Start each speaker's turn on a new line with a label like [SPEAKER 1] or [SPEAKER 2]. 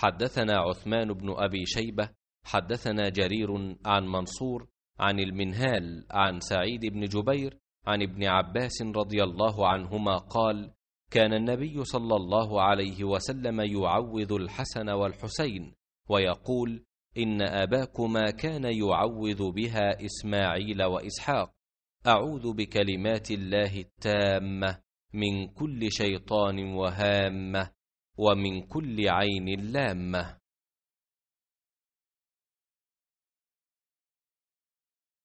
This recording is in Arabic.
[SPEAKER 1] حدثنا عثمان بن ابي
[SPEAKER 2] شيبه حدثنا جرير عن منصور عن المنهال عن سعيد بن جبير عن ابن عباس رضي الله عنهما قال كان النبي صلى الله عليه وسلم يعوذ الحسن والحسين ويقول ان اباكما كان يعوذ بها اسماعيل واسحاق اعوذ بكلمات الله التامه من كل شيطان
[SPEAKER 1] وهامه ومن كل عين لامه